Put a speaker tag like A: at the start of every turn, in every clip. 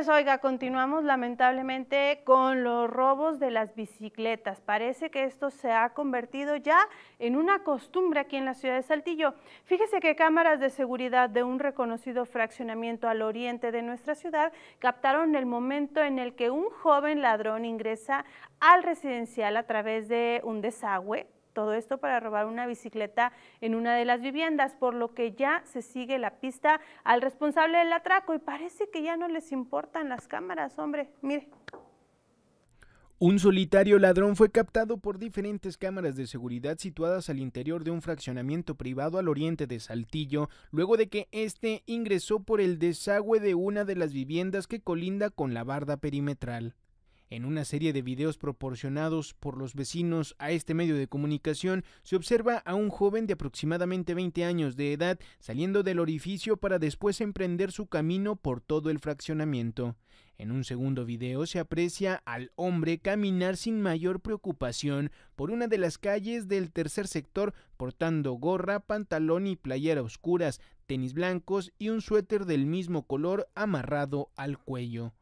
A: Pues, oiga, continuamos lamentablemente con los robos de las bicicletas. Parece que esto se ha convertido ya en una costumbre aquí en la ciudad de Saltillo. Fíjese que cámaras de seguridad de un reconocido fraccionamiento al oriente de nuestra ciudad captaron el momento en el que un joven ladrón ingresa al residencial a través de un desagüe todo esto para robar una bicicleta en una de las viviendas, por lo que ya se sigue la pista al responsable del atraco y parece que ya no les importan las cámaras, hombre. Mire.
B: Un solitario ladrón fue captado por diferentes cámaras de seguridad situadas al interior de un fraccionamiento privado al oriente de Saltillo, luego de que este ingresó por el desagüe de una de las viviendas que colinda con la barda perimetral. En una serie de videos proporcionados por los vecinos a este medio de comunicación, se observa a un joven de aproximadamente 20 años de edad saliendo del orificio para después emprender su camino por todo el fraccionamiento. En un segundo video se aprecia al hombre caminar sin mayor preocupación por una de las calles del tercer sector portando gorra, pantalón y playera oscuras, tenis blancos y un suéter del mismo color amarrado al cuello.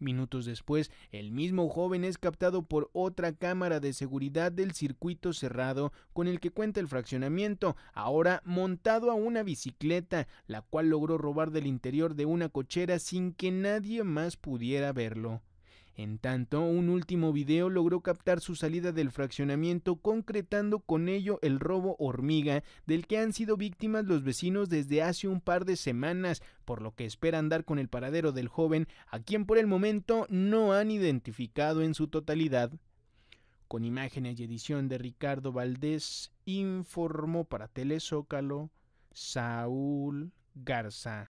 B: Minutos después, el mismo joven es captado por otra cámara de seguridad del circuito cerrado con el que cuenta el fraccionamiento, ahora montado a una bicicleta, la cual logró robar del interior de una cochera sin que nadie más pudiera verlo. En tanto, un último video logró captar su salida del fraccionamiento, concretando con ello el robo hormiga del que han sido víctimas los vecinos desde hace un par de semanas, por lo que esperan dar con el paradero del joven, a quien por el momento no han identificado en su totalidad. Con imágenes y edición de Ricardo Valdés, informó para Telezócalo Saúl Garza.